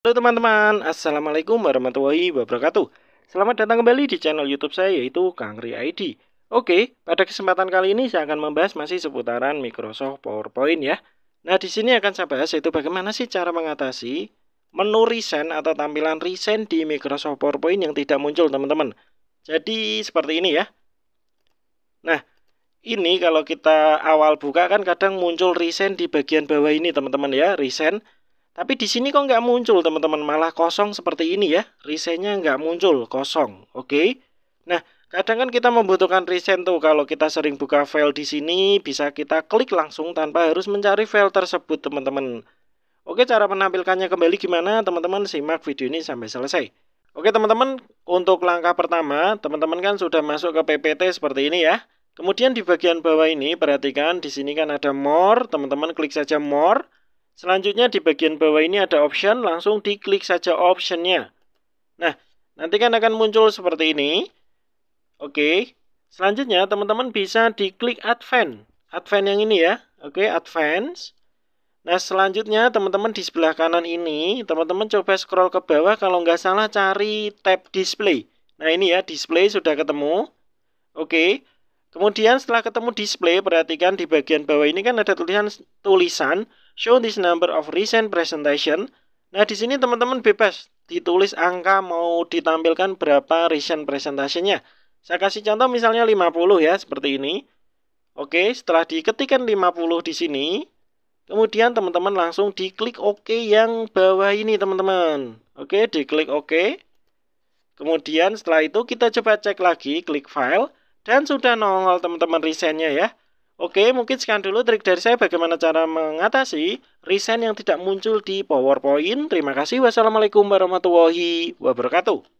Halo teman-teman, Assalamualaikum warahmatullahi wabarakatuh Selamat datang kembali di channel youtube saya yaitu Kangri ID Oke, pada kesempatan kali ini saya akan membahas masih seputaran Microsoft PowerPoint ya Nah di sini akan saya bahas yaitu bagaimana sih cara mengatasi menu recent atau tampilan recent di Microsoft PowerPoint yang tidak muncul teman-teman Jadi seperti ini ya Nah ini kalau kita awal buka kan kadang muncul recent di bagian bawah ini teman-teman ya Recent tapi di sini kok nggak muncul teman-teman, malah kosong seperti ini ya. Risetnya nggak muncul, kosong. Oke. Okay? Nah, kadang kan kita membutuhkan reset tuh kalau kita sering buka file di sini bisa kita klik langsung tanpa harus mencari file tersebut teman-teman. Oke, cara menampilkannya kembali gimana? Teman-teman simak video ini sampai selesai. Oke, teman-teman, untuk langkah pertama, teman-teman kan sudah masuk ke PPT seperti ini ya. Kemudian di bagian bawah ini perhatikan di sini kan ada more, teman-teman klik saja more. Selanjutnya di bagian bawah ini ada option, langsung diklik saja optionnya. Nah, nanti kan akan muncul seperti ini. Oke, selanjutnya teman-teman bisa diklik advance. Advance yang ini ya, oke advance. Nah selanjutnya teman-teman di sebelah kanan ini, teman-teman coba scroll ke bawah kalau nggak salah cari tab display. Nah ini ya, display sudah ketemu. Oke, kemudian setelah ketemu display, perhatikan di bagian bawah ini kan ada tulisan tulisan show this number of recent presentation. Nah, di sini teman-teman bebas ditulis angka mau ditampilkan berapa recent presentationnya. Saya kasih contoh misalnya 50 ya, seperti ini. Oke, setelah diketikkan 50 di sini, kemudian teman-teman langsung diklik OK yang bawah ini teman-teman. Oke, diklik OK. Kemudian setelah itu kita coba cek lagi, klik file, dan sudah nongol teman-teman resennya ya. Oke, mungkin sekian dulu trik dari saya bagaimana cara mengatasi resign yang tidak muncul di PowerPoint. Terima kasih. Wassalamualaikum warahmatullahi wabarakatuh.